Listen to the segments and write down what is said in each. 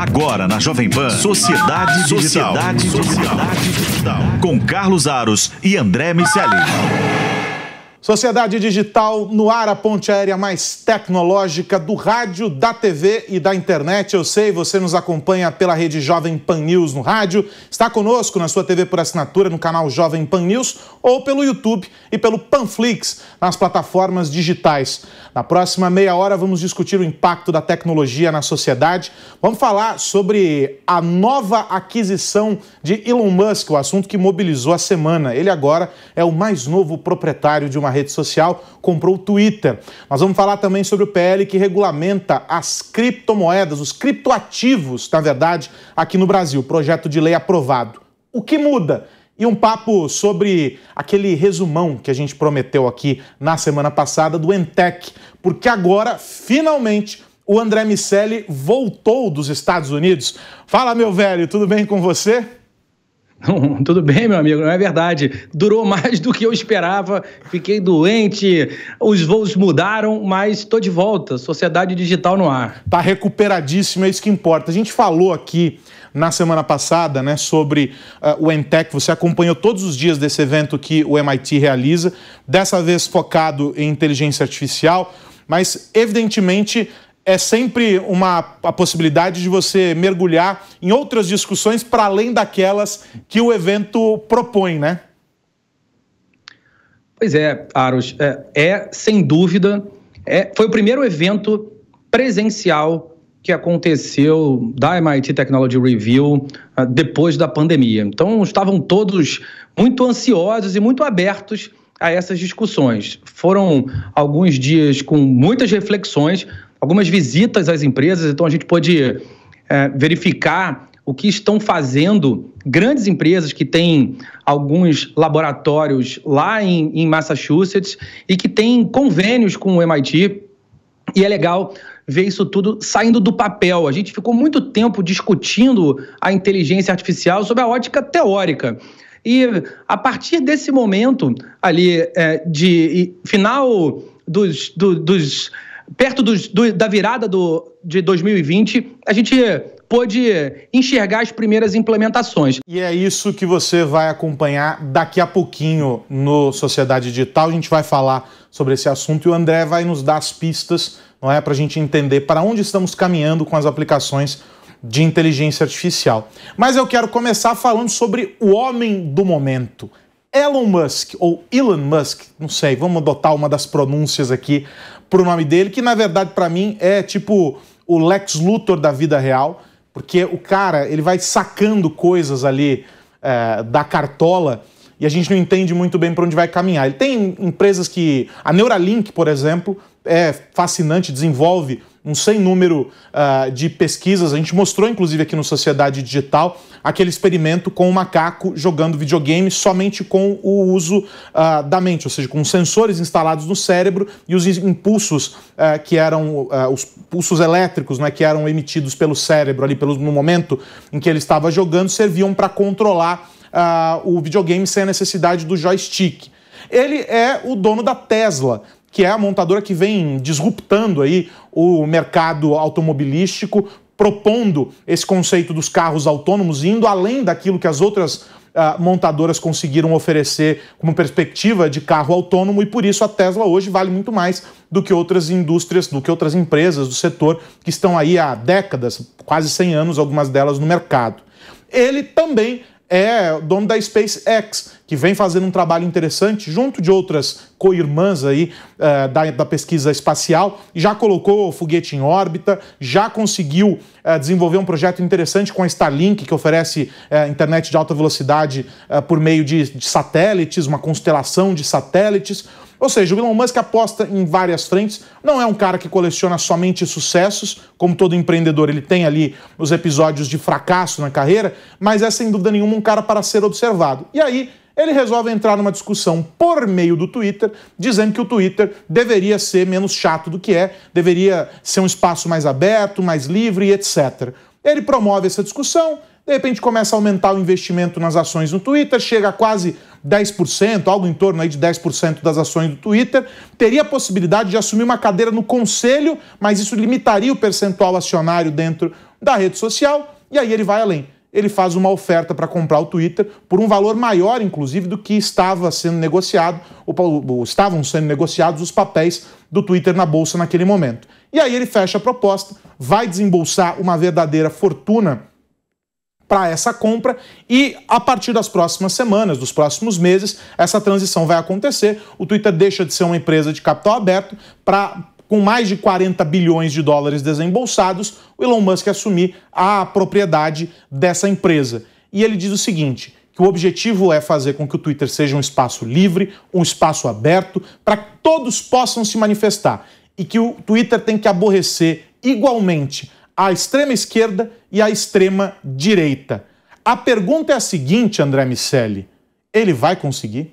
Agora na Jovem Pan, Sociedade Sociedade Digital. Sociedade Digital. Com Carlos Aros e André Miceli. Sociedade Digital no ar, a ponte aérea mais tecnológica do rádio, da TV e da internet. Eu sei, você nos acompanha pela rede Jovem Pan News no rádio, está conosco na sua TV por assinatura no canal Jovem Pan News ou pelo YouTube e pelo Panflix nas plataformas digitais. Na próxima meia hora vamos discutir o impacto da tecnologia na sociedade. Vamos falar sobre a nova aquisição de Elon Musk, o assunto que mobilizou a semana. Ele agora é o mais novo proprietário de uma rede social, comprou o Twitter. Nós vamos falar também sobre o PL que regulamenta as criptomoedas, os criptoativos, na verdade, aqui no Brasil. Projeto de lei aprovado. O que muda? E um papo sobre aquele resumão que a gente prometeu aqui na semana passada do Entec, porque agora, finalmente, o André Miscelli voltou dos Estados Unidos. Fala, meu velho, tudo bem com você? tudo bem, meu amigo, não é verdade. Durou mais do que eu esperava, fiquei doente, os voos mudaram, mas estou de volta. Sociedade Digital no ar. está recuperadíssimo, é isso que importa. A gente falou aqui na semana passada né, sobre uh, o Entec, você acompanhou todos os dias desse evento que o MIT realiza, dessa vez focado em inteligência artificial, mas evidentemente é sempre uma a possibilidade de você mergulhar em outras discussões para além daquelas que o evento propõe, né? Pois é, Aros, é, é sem dúvida, é, foi o primeiro evento presencial que aconteceu da MIT Technology Review uh, depois da pandemia. Então, estavam todos muito ansiosos e muito abertos a essas discussões. Foram alguns dias com muitas reflexões, algumas visitas às empresas, então a gente pôde é, verificar o que estão fazendo grandes empresas que têm alguns laboratórios lá em, em Massachusetts e que têm convênios com o MIT. E é legal ver isso tudo saindo do papel. A gente ficou muito tempo discutindo a inteligência artificial sob a ótica teórica. E a partir desse momento ali é, de final dos, do, dos perto do, da virada do, de 2020, a gente pôde enxergar as primeiras implementações. E é isso que você vai acompanhar daqui a pouquinho no Sociedade Digital. A gente vai falar sobre esse assunto e o André vai nos dar as pistas, não é, para a gente entender para onde estamos caminhando com as aplicações de inteligência artificial. Mas eu quero começar falando sobre o homem do momento. Elon Musk, ou Elon Musk, não sei, vamos adotar uma das pronúncias aqui pro nome dele, que na verdade para mim é tipo o Lex Luthor da vida real, porque o cara ele vai sacando coisas ali é, da cartola e a gente não entende muito bem para onde vai caminhar. Ele tem empresas que. A Neuralink, por exemplo, é fascinante, desenvolve um sem número uh, de pesquisas. A gente mostrou, inclusive, aqui no Sociedade Digital, aquele experimento com o um macaco jogando videogame somente com o uso uh, da mente, ou seja, com sensores instalados no cérebro e os impulsos uh, que eram os pulsos elétricos, né, que eram emitidos pelo cérebro ali pelo, no momento em que ele estava jogando, serviam para controlar o videogame sem a necessidade do joystick. Ele é o dono da Tesla que é a montadora que vem disruptando aí o mercado automobilístico, propondo esse conceito dos carros autônomos, indo além daquilo que as outras uh, montadoras conseguiram oferecer como perspectiva de carro autônomo, e por isso a Tesla hoje vale muito mais do que outras indústrias, do que outras empresas do setor que estão aí há décadas, quase 100 anos, algumas delas no mercado. Ele também é o dono da SpaceX, que vem fazendo um trabalho interessante junto de outras co-irmãs aí uh, da, da, pesquisa espacial, já colocou o foguete em órbita, já conseguiu uh, desenvolver um projeto interessante com a Starlink, que oferece uh, internet de alta velocidade por meio de, de satélites, uma constelação de satélites. Ou seja, o Elon Musk aposta em várias frentes, não é um cara que coleciona somente sucessos, como todo empreendedor, ele tem ali os episódios de fracasso na carreira, mas é sem dúvida nenhuma um cara para ser observado. E aí, ele resolve entrar numa discussão por meio do Twitter, dizendo que o Twitter deveria ser menos chato do que é, deveria ser um espaço mais aberto, mais livre, etc. Ele promove essa discussão, de repente começa a aumentar o investimento nas ações no Twitter, chega a quase 10%, algo em torno aí de 10% das ações do Twitter, teria a possibilidade de assumir uma cadeira no conselho, mas isso limitaria o percentual acionário dentro da rede social, e aí ele vai além. Ele faz uma oferta para comprar o Twitter por um valor maior, inclusive, do que estava sendo negociado, ou, estavam sendo negociados os papéis do Twitter na bolsa naquele momento. E aí ele fecha a proposta, vai desembolsar uma verdadeira fortuna para essa compra e a partir das próximas semanas, dos próximos meses, essa transição vai acontecer. O Twitter deixa de ser uma empresa de capital aberto para com mais de 40 bilhões de dólares desembolsados, o Elon Musk assumir a propriedade dessa empresa. E ele diz o seguinte: que o objetivo é fazer com que o Twitter seja um espaço livre, um espaço aberto, para que todos possam se manifestar e que o Twitter tem que aborrecer igualmente a extrema esquerda e a extrema direita. A pergunta é a seguinte, André Miceli: ele vai conseguir?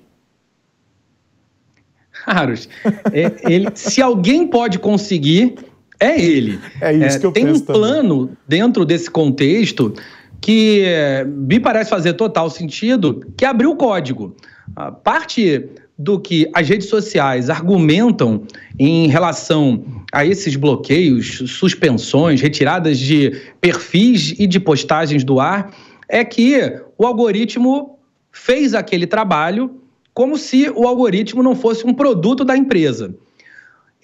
Carlos, É, ele, se alguém pode conseguir, é ele. É isso é, que eu Tem um plano também. dentro desse contexto que é, me parece fazer total sentido, que abriu o código. A parte do que as redes sociais argumentam em relação a esses bloqueios, suspensões, retiradas de perfis e de postagens do ar, é que o algoritmo fez aquele trabalho como se o algoritmo não fosse um produto da empresa.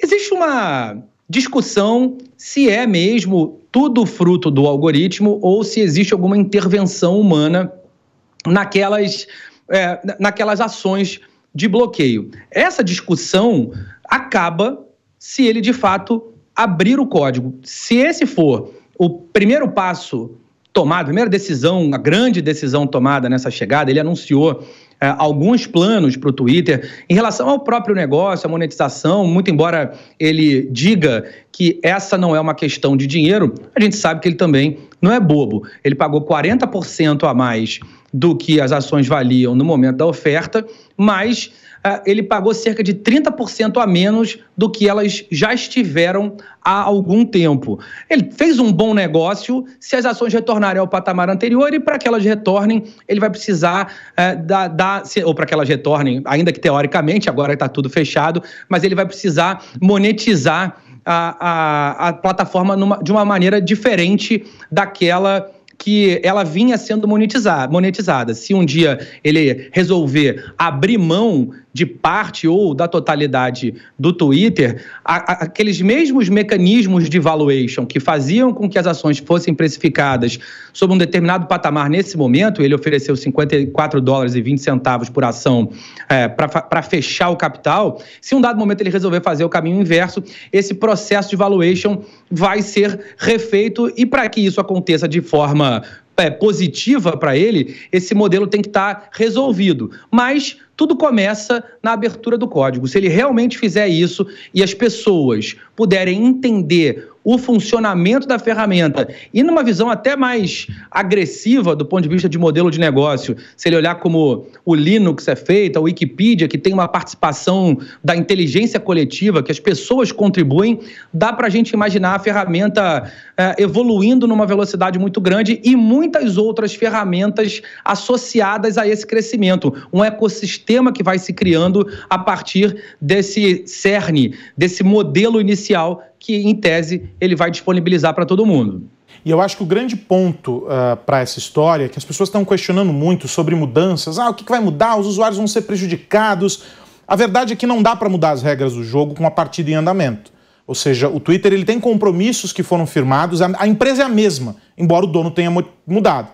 Existe uma discussão se é mesmo tudo fruto do algoritmo ou se existe alguma intervenção humana naquelas, é, naquelas ações de bloqueio. Essa discussão acaba se ele de fato abrir o código. Se esse for o primeiro passo tomado, a primeira decisão, a grande decisão tomada nessa chegada, ele anunciou é, alguns planos para o Twitter em relação ao próprio negócio, à monetização, muito embora ele diga que essa não é uma questão de dinheiro, a gente sabe que ele também não é bobo. Ele pagou 40% a mais do que as ações valiam no momento da oferta, mas ah, ele pagou cerca de 30% a menos do que elas já estiveram há algum tempo. Ele fez um bom negócio, se as ações retornarem ao patamar anterior, e para que elas retornem, ele vai precisar ah, da, da ou para que elas retornem, ainda que teoricamente, agora está tudo fechado, mas ele vai precisar monetizar a, a, a plataforma numa, de uma maneira diferente daquela que ela vinha sendo monetizada. monetizada. Se um dia ele resolver abrir mão de parte ou da totalidade do Twitter, a, a, aqueles mesmos mecanismos de valuation que faziam com que as ações fossem precificadas sob um determinado patamar nesse momento, ele ofereceu 54 dólares e 20 centavos por ação é, para fechar o capital, se um dado momento ele resolver fazer o caminho inverso, esse processo de valuation vai ser refeito e para que isso aconteça de forma é, positiva para ele, esse modelo tem que estar tá resolvido. Mas tudo começa na abertura do código. Se ele realmente fizer isso e as pessoas puderem entender o funcionamento da ferramenta e numa visão até mais agressiva do ponto de vista de modelo de negócio, se ele olhar como o Linux é feito, a Wikipedia, que tem uma participação da inteligência coletiva, que as pessoas contribuem, dá para a gente imaginar a ferramenta é, evoluindo numa velocidade muito grande e muitas outras ferramentas associadas a esse crescimento. Um ecossistema sistema que vai se criando a partir desse cerne, desse modelo inicial que, em tese, ele vai disponibilizar para todo mundo. E eu acho que o grande ponto uh, ah, para essa história é que as pessoas estão questionando muito sobre mudanças. Ah, o que, que vai mudar? Os usuários vão ser prejudicados. A verdade é que não dá para mudar as regras do jogo com a partida em andamento. Ou seja, o Twitter ele tem compromissos que foram firmados, a, empresa é a mesma, embora o dono tenha mudado.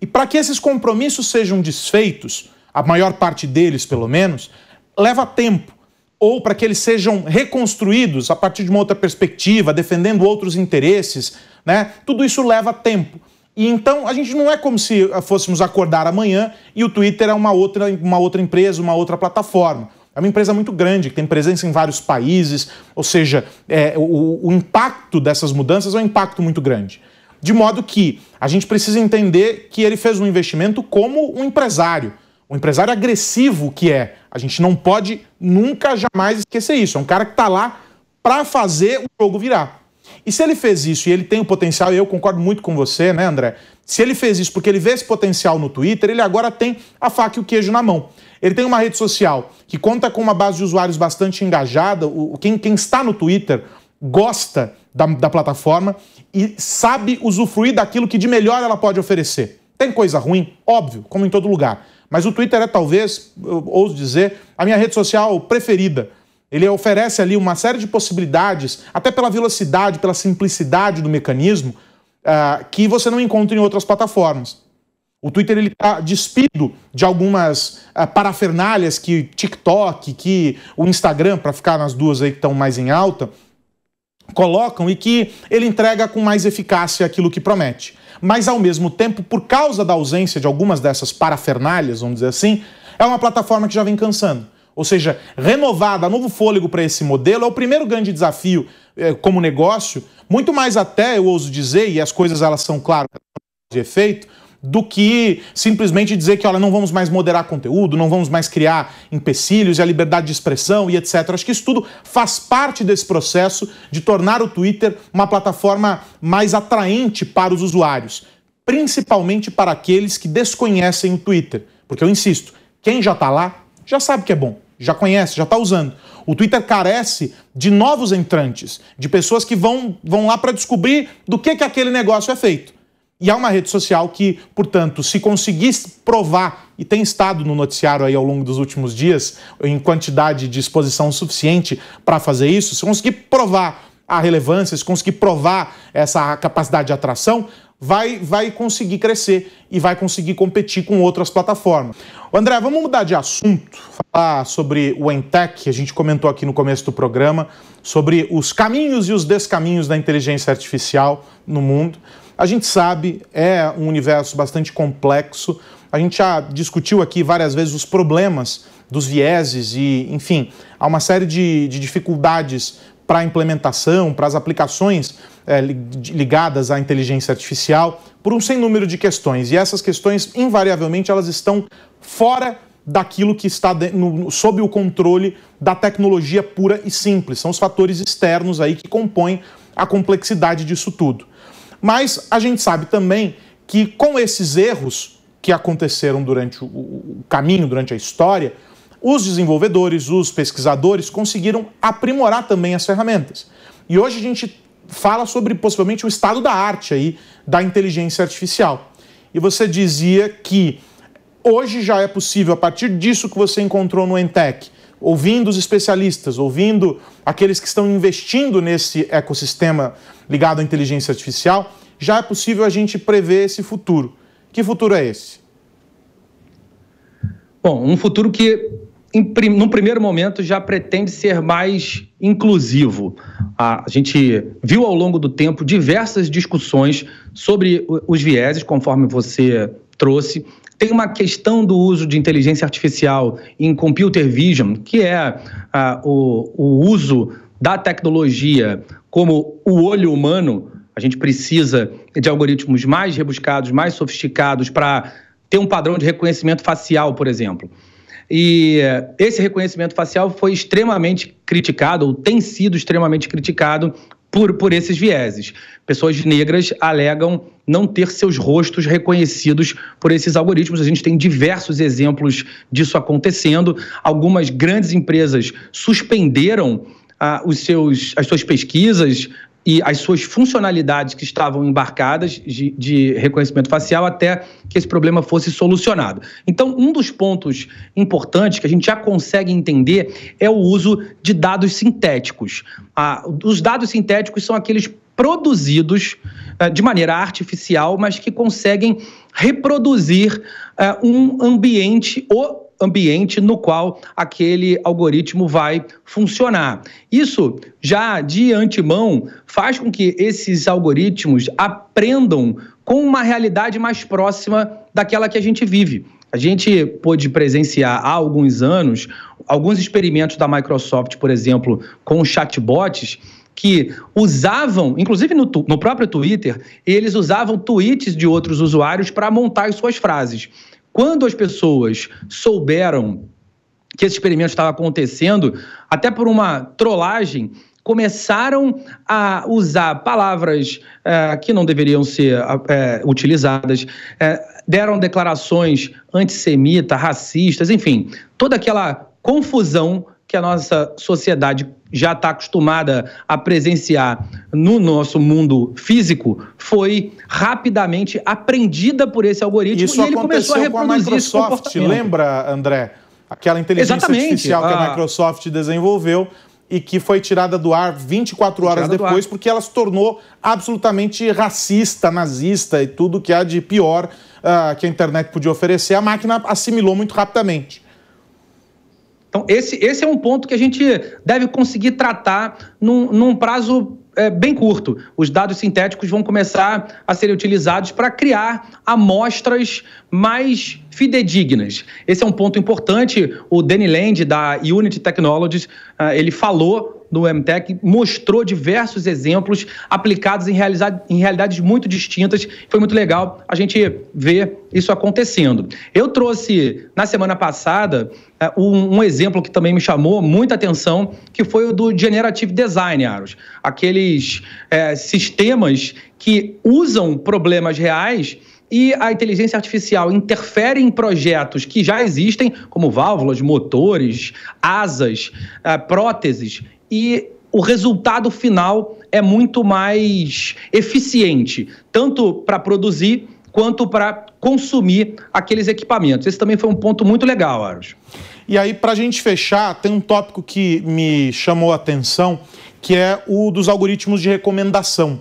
E para que esses compromissos sejam desfeitos, a maior parte deles pelo menos, leva tempo. Ou para que eles sejam reconstruídos a partir de uma outra perspectiva, defendendo outros interesses, né? Tudo isso leva tempo. E então a gente não é como se eh, fôssemos acordar amanhã e o Twitter é uma outra, uma outra empresa, uma outra plataforma. É uma empresa muito grande, que tem presença em vários países, ou seja, é, o, o, impacto dessas mudanças é um impacto muito grande. De modo que a gente precisa entender que ele fez um investimento como um empresário, o empresário agressivo que é. A gente não pode nunca, jamais esquecer isso. É um cara que está lá para fazer o jogo virar. E se ele fez isso e ele tem o potencial, e eu concordo muito com você, né, André? Se ele fez isso porque ele vê esse potencial no Twitter, ele agora tem a faca e o queijo na mão. Ele tem uma rede social que conta com uma base de usuários bastante engajada. O, quem, quem está no Twitter gosta da, da plataforma e sabe usufruir daquilo que de melhor ela pode oferecer. Tem coisa ruim? Óbvio, como em todo lugar. Mas o Twitter é talvez, ouso dizer, a minha rede social preferida. Ele oferece ali uma série de possibilidades, até pela velocidade, pela simplicidade do mecanismo, uh, que você não encontra em outras plataformas. O Twitter está despido de algumas uh, parafernálias que TikTok, que o Instagram, para ficar nas duas aí que estão mais em alta, colocam e que ele entrega com mais eficácia aquilo que promete mas ao mesmo tempo, por causa da ausência de algumas dessas parafernálias vamos dizer assim, é uma plataforma que já vem cansando. Ou seja, renovada, novo fôlego para esse modelo é o primeiro grande desafio eh, como negócio, muito mais até, eu ouso dizer, e as coisas elas são claras de efeito, do que simplesmente dizer que, olha, não vamos mais moderar conteúdo, não vamos mais criar empecilhos e a liberdade de expressão e etc. Acho que isso tudo faz parte desse processo de tornar o Twitter uma plataforma mais atraente para os usuários, principalmente para aqueles que desconhecem o Twitter. Porque eu insisto, quem já está lá já sabe que é bom, já conhece, já está usando. O Twitter carece de novos entrantes, de pessoas que vão, vão lá para descobrir do que, que aquele negócio é feito. E há uma rede social que, portanto, se conseguir provar, e tem estado no noticiário aí ao longo dos últimos dias, em quantidade de exposição suficiente para fazer isso, se conseguir provar a relevância, se conseguir provar essa capacidade de atração, vai, vai conseguir crescer e vai conseguir competir com outras plataformas. André, vamos mudar de assunto, falar sobre o Entec, que a gente comentou aqui no começo do programa, sobre os caminhos e os descaminhos da inteligência artificial no mundo. A gente sabe, é um universo bastante complexo. A gente já discutiu aqui várias vezes os problemas dos vieses e, enfim, há uma série de, de dificuldades para a implementação, para as aplicações é, ligadas à inteligência artificial, por um sem número de questões. E essas questões, invariavelmente, elas estão fora daquilo que está de, no, sob o controle da tecnologia pura e simples. São os fatores externos aí que compõem a complexidade disso tudo. Mas a gente sabe também que com esses erros que aconteceram durante o, o caminho, durante a história, os desenvolvedores, os pesquisadores conseguiram aprimorar também as ferramentas. E hoje a gente fala sobre possivelmente o estado da arte aí da inteligência artificial. E você dizia que hoje já é possível, a partir disso que você encontrou no Entec, ouvindo os especialistas, ouvindo aqueles que estão investindo nesse ecossistema ligado à inteligência artificial, já é possível a gente prever esse futuro. Que futuro é esse? Bom, um futuro que no num primeiro momento, já pretende ser mais inclusivo. A gente viu ao longo do tempo diversas discussões sobre os vieses, conforme você trouxe. Tem uma questão do uso de inteligência artificial em computer vision, que é a, o, o uso da tecnologia como o olho humano. A gente precisa de algoritmos mais rebuscados, mais sofisticados para ter um padrão de reconhecimento facial, por exemplo. E eh, esse reconhecimento facial foi extremamente criticado, ou tem sido extremamente criticado, por, por esses vieses. Pessoas negras alegam não ter seus rostos reconhecidos por esses algoritmos. A gente tem diversos exemplos disso acontecendo. Algumas grandes empresas suspenderam ah, os seus, as suas pesquisas e as suas funcionalidades que estavam embarcadas de, de, reconhecimento facial até que esse problema fosse solucionado. Então, um dos pontos importantes que a gente já consegue entender é o uso de dados sintéticos. Ah, os dados sintéticos são aqueles produzidos ah, de maneira artificial, mas que conseguem reproduzir ah, um ambiente ou ambiente no qual aquele algoritmo vai funcionar. Isso já de antemão faz com que esses algoritmos aprendam com uma realidade mais próxima daquela que a gente vive. A gente pôde presenciar há alguns anos alguns experimentos da Microsoft, por exemplo, com chatbots que usavam, inclusive no, no próprio Twitter, eles usavam tweets de outros usuários para montar as suas frases. Quando as pessoas souberam que esse experimento estava acontecendo, até por uma trollagem, começaram a usar palavras é, que não deveriam ser é, utilizadas, é, deram declarações antissemitas, racistas, enfim, toda aquela confusão que a nossa sociedade já está acostumada a presenciar no nosso mundo físico foi rapidamente aprendida por esse algoritmo isso e ele começou a reproduzir com a Microsoft, lembra, André? Aquela inteligência Exatamente, artificial que a ah. Microsoft desenvolveu e que foi tirada do ar 24 horas tirada depois porque ela se tornou absolutamente racista, nazista e tudo que há de pior uh, que a internet podia oferecer. A máquina assimilou muito rapidamente. Então, esse, esse é um ponto que a gente deve conseguir tratar num, num prazo é, bem curto. Os dados sintéticos vão começar a ser utilizados para criar amostras mais fidedignas. Esse é um ponto importante. O Danny Land, da Unity Technologies, ah, ele falou do MTEC mostrou diversos exemplos aplicados em, em realidades muito distintas. Foi muito legal a gente ver isso acontecendo. Eu trouxe na semana passada é, um, um exemplo que também me chamou muita atenção, que foi o do Generative Design, Aros. Aqueles é, sistemas que usam problemas reais e a inteligência artificial interfere em projetos que já existem, como válvulas, motores, asas, é, próteses, e o resultado final é muito mais eficiente, tanto para produzir quanto para consumir aqueles equipamentos. Esse também foi um ponto muito legal, Aros. E aí, para a gente fechar, tem um tópico que me chamou a atenção, que é o dos algoritmos de recomendação.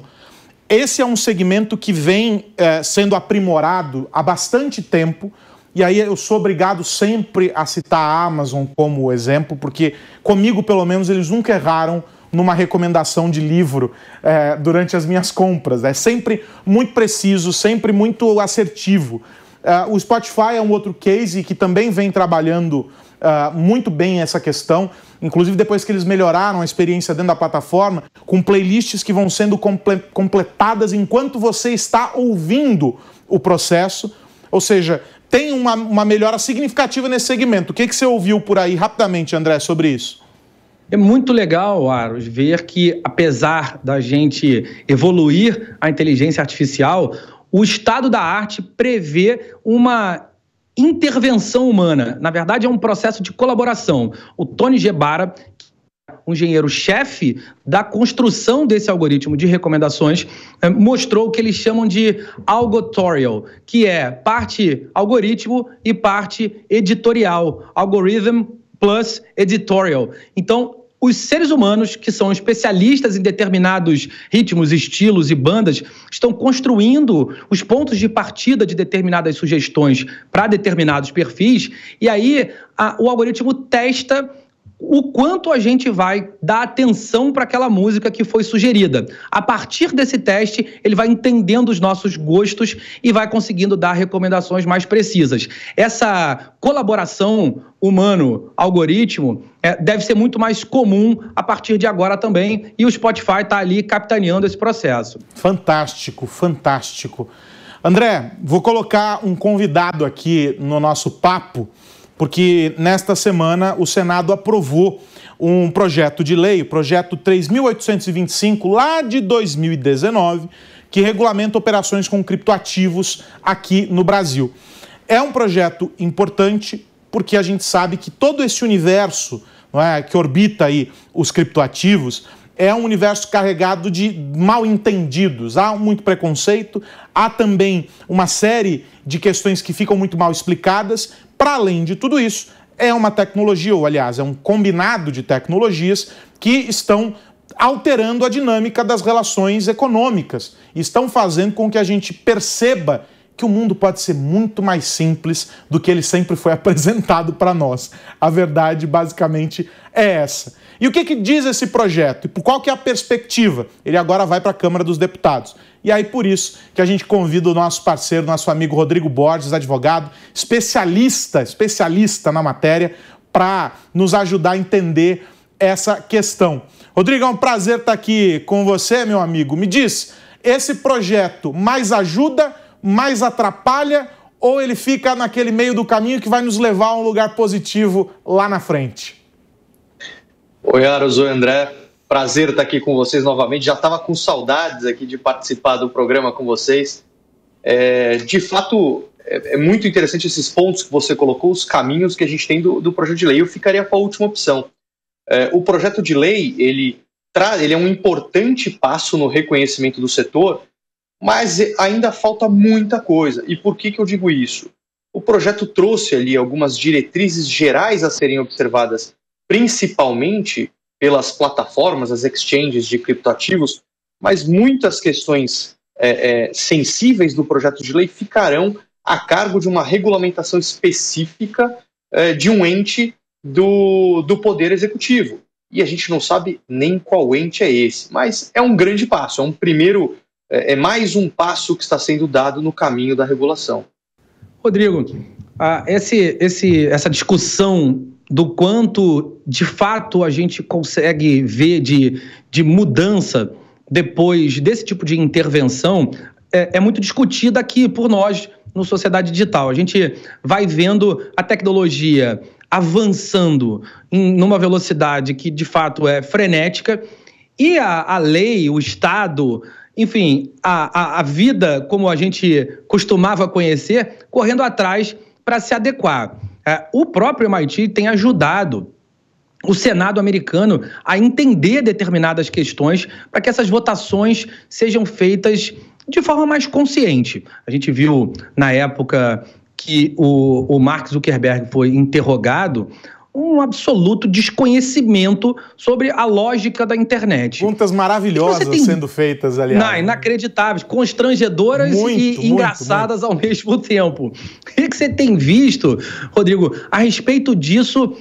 Esse é um segmento que vem é, sendo aprimorado há bastante tempo e aí eu sou obrigado sempre a citar a Amazon como exemplo, porque comigo, pelo menos, eles nunca erraram numa recomendação de livro é, durante as minhas compras. É sempre muito preciso, sempre muito assertivo. Eh, o Spotify é um outro case que também vem trabalhando eh, muito bem essa questão. Inclusive, depois que eles melhoraram a experiência dentro da plataforma, com playlists que vão sendo comple completadas enquanto você está ouvindo o processo. Ou seja, tem uma, uma melhora significativa nesse segmento. O que, que você ouviu por aí rapidamente, André, sobre isso? É muito legal, Aros, ver que, apesar da gente evoluir a inteligência artificial, o estado da arte prevê uma intervenção humana. Na verdade, é um processo de colaboração. O Tony Gebara, o engenheiro-chefe da construção desse algoritmo de recomendações, eh, mostrou o que eles chamam de algotorial, que é parte algoritmo e parte editorial, algorithm plus editorial. Então, os seres humanos, que são especialistas em determinados ritmos, estilos e bandas, estão construindo os pontos de partida de determinadas sugestões para determinados perfis, e aí a, o algoritmo testa o quanto a gente vai dar atenção para aquela música que foi sugerida. A partir desse teste, ele vai entendendo os nossos gostos e vai conseguindo dar recomendações mais precisas. Essa colaboração humano-algoritmo é, deve ser muito mais comum a partir de agora também, e o Spotify está ali capitaneando esse processo. Fantástico, fantástico. André, vou colocar um convidado aqui no nosso papo porque nesta semana o Senado aprovou um projeto de lei, o projeto 3825 lá de 2019, que regulamenta operações com criptoativos aqui no Brasil. É um projeto importante porque a gente sabe que todo esse universo é, que orbita aí os criptoativos é um universo carregado de mal entendidos. Há muito preconceito, há também uma série de questões que ficam muito mal explicadas. Para além de tudo isso, é uma tecnologia, ou aliás, é um combinado de tecnologias que estão alterando a dinâmica das relações econômicas, estão fazendo com que a gente perceba que o mundo pode ser muito mais simples do que ele sempre foi apresentado para nós. A verdade, basicamente, é essa. E o que, que diz esse projeto? E por qual que é a perspectiva? Ele agora vai para a Câmara dos Deputados. E aí, por isso, que a gente convida o nosso parceiro, nosso amigo Rodrigo Borges, advogado, especialista, especialista na matéria, para nos ajudar a entender essa questão. Rodrigo, é um prazer estar aqui com você, meu amigo. Me diz, esse projeto mais ajuda mais atrapalha ou ele fica naquele meio do caminho que vai nos levar a um lugar positivo lá na frente? Oi, Aros, oi, André. Prazer estar aqui com vocês novamente. Já estava com saudades aqui de participar do programa com vocês. É, de fato, é, é, muito interessante esses pontos que você colocou, os caminhos que a gente tem do, do projeto de lei. Eu ficaria com a última opção. É, o projeto de lei, ele, ele é um importante passo no reconhecimento do setor, mas ainda falta muita coisa. E por que, que eu digo isso? O projeto trouxe ali algumas diretrizes gerais a serem observadas, principalmente pelas plataformas, as exchanges de criptoativos, mas muitas questões é, é, sensíveis do projeto de lei ficarão a cargo de uma regulamentação específica é, de um ente do, do Poder Executivo. E a gente não sabe nem qual ente é esse, mas é um grande passo, é um primeiro é, é mais um passo que está sendo dado no caminho da regulação. Rodrigo, ah, esse, esse, essa discussão do quanto de fato a gente consegue ver de, de mudança depois desse tipo de intervenção é, é muito discutida aqui por nós no Sociedade Digital. A gente vai vendo a tecnologia avançando em numa velocidade que de fato é frenética e a, a lei, o Estado, enfim, a, a, a vida como a gente costumava conhecer, correndo atrás para se adequar. É, o próprio MIT tem ajudado o Senado americano a entender determinadas questões para que essas votações sejam feitas de forma mais consciente. A gente viu na época que o, o Mark Zuckerberg foi interrogado um absoluto desconhecimento sobre a lógica da internet. Contas maravilhosas tem... sendo feitas, aliás. inacreditáveis, constrangedoras muito, e muito, engraçadas muito. ao mesmo tempo. O que você tem visto, Rodrigo, a respeito disso,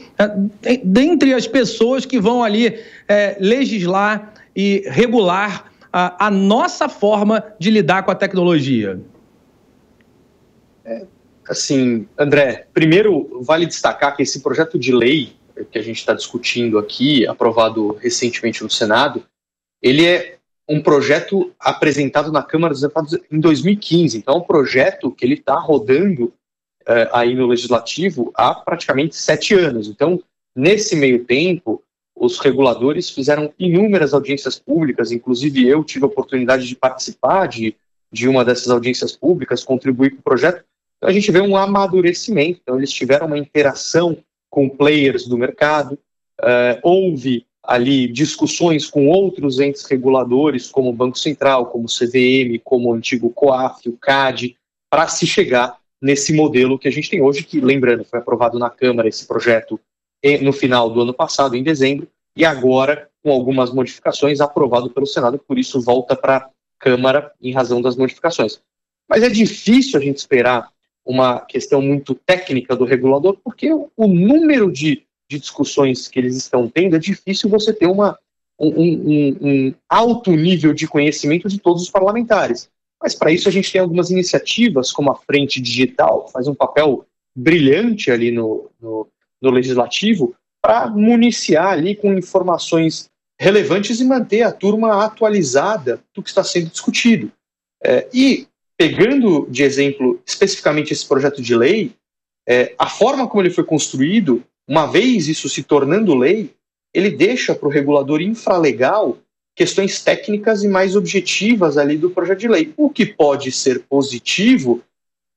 é, dentre as pessoas que vão ali é, legislar e regular a, a nossa forma de lidar com a tecnologia? É, Assim, André, primeiro vale destacar que esse projeto de lei que a gente está discutindo aqui, aprovado recentemente no Senado, ele é um projeto apresentado na Câmara dos Deputados em 2015. Então, é um projeto que ele está rodando eh, aí no Legislativo há praticamente sete anos. Então, nesse meio tempo, os reguladores fizeram inúmeras audiências públicas, inclusive eu tive a oportunidade de participar de, de uma dessas audiências públicas, contribuir com o projeto, então a gente vê um amadurecimento, então eles tiveram uma interação com players do mercado, uh, houve ali discussões com outros entes reguladores, como o Banco Central, como o CVM, como o antigo COAF, o CAD, para se chegar nesse modelo que a gente tem hoje, que, lembrando, foi aprovado na Câmara esse projeto eh, no final do ano passado, em dezembro, e agora, com algumas modificações, aprovado pelo Senado, por isso volta para a Câmara em razão das modificações. Mas é difícil a gente esperar uma questão muito técnica do regulador, porque o, o número de, de, discussões que eles estão tendo é difícil você ter uma, um, um, um alto nível de conhecimento de todos os parlamentares. Mas para isso a gente tem algumas iniciativas, como a Frente Digital, faz um papel brilhante ali no, no, no legislativo, para municiar ali com informações relevantes e manter a turma atualizada do que está sendo discutido. É, e pegando de exemplo especificamente esse projeto de lei, é, a forma como ele foi construído, uma vez isso se tornando lei, ele deixa para o regulador infralegal questões técnicas e mais objetivas ali do projeto de lei, o que pode ser positivo,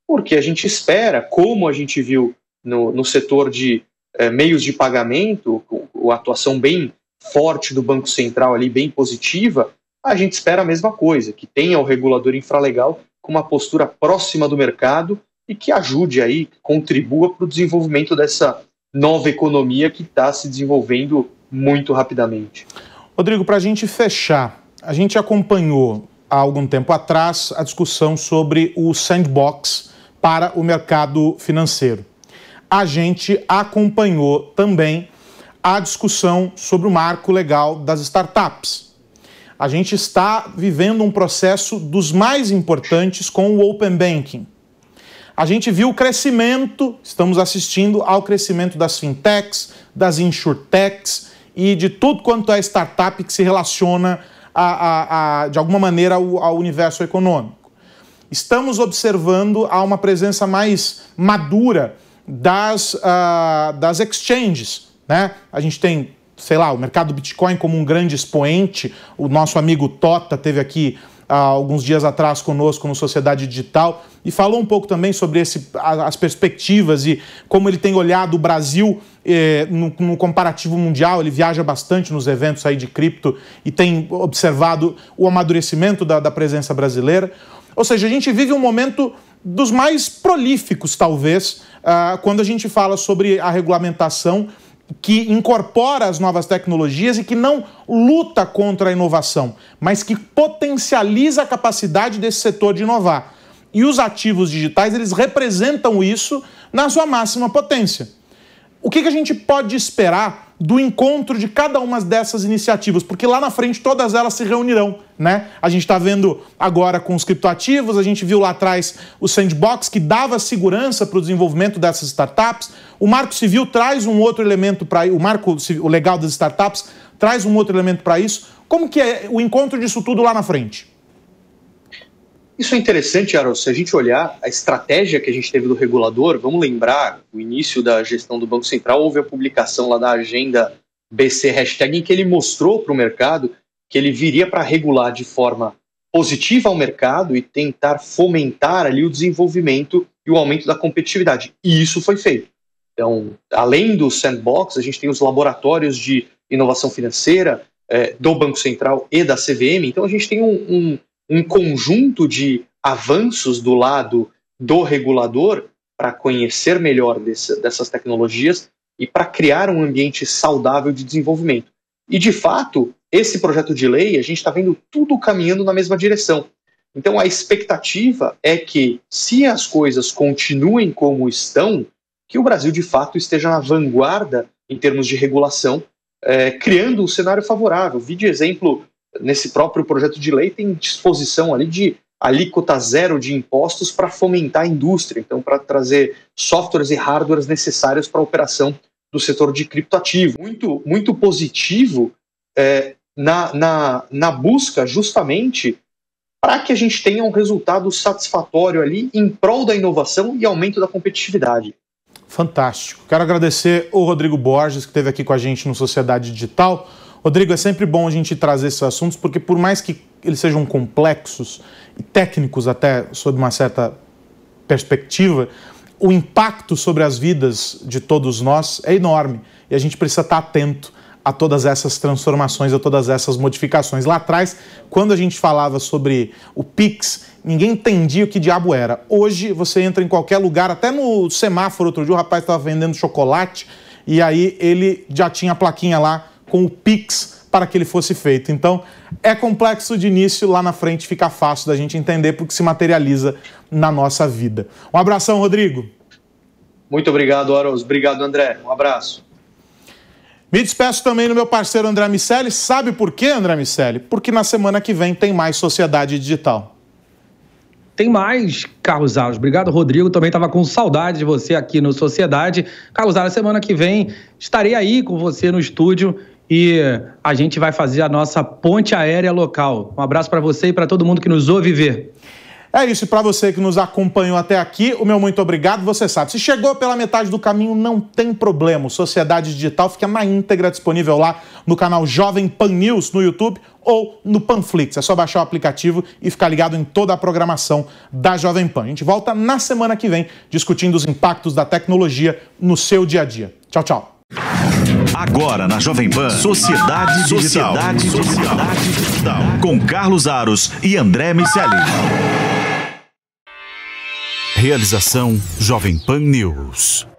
porque a gente espera, como a gente viu no, no setor de é, meios de pagamento, a atuação bem forte do Banco Central ali, bem positiva, a gente espera a mesma coisa, que tenha o regulador infralegal com uma postura próxima do mercado e que ajude aí, contribua para o desenvolvimento dessa nova economia que está se desenvolvendo muito rapidamente. Rodrigo, para a gente fechar, a gente acompanhou há algum tempo atrás a discussão sobre o sandbox para o mercado financeiro. A gente acompanhou também a discussão sobre o marco legal das startups a gente está vivendo um processo dos mais importantes com o Open Banking. A gente viu o crescimento, estamos assistindo ao crescimento das fintechs, das insurtechs e de tudo quanto é startup que se relaciona a, a, a, de alguma maneira ao, ao universo econômico. Estamos observando há uma presença mais madura das, uh, das exchanges. Né? A gente tem sei lá, o mercado do Bitcoin como um grande expoente. O nosso amigo Tota teve aqui há ah, alguns dias atrás conosco no Sociedade Digital e falou um pouco também sobre esse, as perspectivas e como ele tem olhado o Brasil eh, no, no, comparativo mundial. Ele viaja bastante nos eventos aí de cripto e tem observado o amadurecimento da, da presença brasileira. Ou seja, a gente vive um momento dos mais prolíficos, talvez, ah, quando a gente fala sobre a regulamentação que incorpora as novas tecnologias e que não luta contra a inovação, mas que potencializa a capacidade desse setor de inovar. E os ativos digitais, eles representam isso na sua máxima potência. O que, que a gente pode esperar do encontro de cada uma dessas iniciativas? Porque lá na frente todas elas se reunirão, né? A gente está vendo agora com os criptoativos, a gente viu lá atrás o sandbox que dava segurança para o desenvolvimento dessas startups. O Marco Civil traz um outro elemento para o Marco o legal das startups traz um outro elemento para isso. Como que é o encontro disso tudo lá na frente? Isso é interessante, Harold, se a gente olhar a estratégia que a gente teve do regulador, vamos lembrar, o início da gestão do Banco Central, houve a publicação lá da agenda BC hashtag, em que ele mostrou para o mercado que ele viria para regular de forma positiva ao mercado e tentar fomentar ali o desenvolvimento e o aumento da competitividade. E isso foi feito. Então, além do sandbox, a gente tem os laboratórios de inovação financeira é, do Banco Central e da CVM. Então, a gente tem um, um um conjunto de avanços do lado do regulador para conhecer melhor desse, dessas tecnologias e para criar um ambiente saudável de desenvolvimento. E, de fato, esse projeto de lei, a gente está vendo tudo caminhando na mesma direção. Então, a expectativa é que, se as coisas continuem como estão, que o Brasil, de fato, esteja na vanguarda em termos de regulação, é, criando um cenário favorável. Vi de exemplo nesse próprio projeto de lei tem disposição ali de alíquota zero de impostos para fomentar a indústria, então para trazer softwares e hardwares necessários para a operação do setor de criptoativo. Muito, muito positivo é, na, na, na busca justamente para que a gente tenha um resultado satisfatório ali em prol da inovação e aumento da competitividade. Fantástico. Quero agradecer o Rodrigo Borges, que esteve aqui com a gente no Sociedade Digital. Rodrigo, é sempre bom a gente trazer esses assuntos, porque por mais que eles sejam complexos e técnicos até sob uma certa perspectiva, o impacto sobre as vidas de todos nós é enorme e a gente precisa estar atento a todas essas transformações, a todas essas modificações. Lá atrás, quando a gente falava sobre o Pix, ninguém entendia o que diabo era. Hoje, você entra em qualquer lugar, até no semáforo, outro dia o rapaz estava vendendo chocolate e aí ele já tinha a plaquinha lá com o Pix para que ele fosse feito. Então, é complexo de início, lá na frente fica fácil da gente entender porque se materializa na nossa vida. Um abração, Rodrigo. Muito obrigado, Aros. Obrigado, André. Um abraço. Me despeço também do meu parceiro André Miceli. Sabe por quê, André Miceli? Porque na semana que vem tem mais Sociedade Digital. Tem mais, Carlos Aros. Obrigado, Rodrigo. Também estava com saudade de você aqui no Sociedade. Carlos Aros, semana que vem estarei aí com você no estúdio e a gente vai fazer a nossa ponte aérea local. Um abraço para você e para todo mundo que nos ouve ver. É isso, para você que nos acompanhou até aqui, o meu muito obrigado. Você sabe, se chegou pela metade do caminho, não tem problema. Sociedade Digital fica na íntegra disponível lá no canal Jovem Pan News no YouTube ou no Panflix. É só baixar o aplicativo e ficar ligado em toda a programação da Jovem Pan. A gente volta na semana que vem discutindo os impactos da tecnologia no seu dia a dia. Tchau, tchau. Agora na Jovem Pan, Sociedade, Sociedade Digital. Sociedade Digital. Com Carlos Aros e André Miceli. Realização Jovem Pan News.